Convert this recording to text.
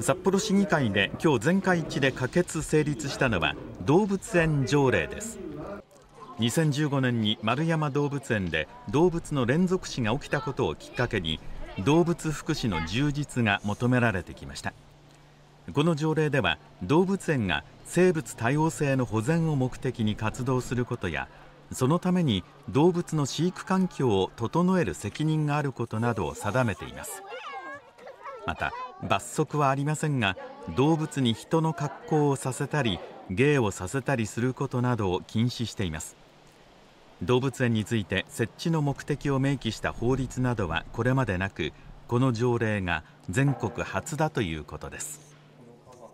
札幌市議会で今日全会一致で可決成立したのは動物園条例です2015年に丸山動物園で動物の連続死が起きたことをきっかけに動物福祉の充実が求められてきましたこの条例では動物園が生物多様性の保全を目的に活動することやそのために動物の飼育環境を整える責任があることなどを定めていますまた罰則はありませんが動物に人の格好をさせたり芸をさせたりすることなどを禁止しています動物園について設置の目的を明記した法律などはこれまでなくこの条例が全国初だということです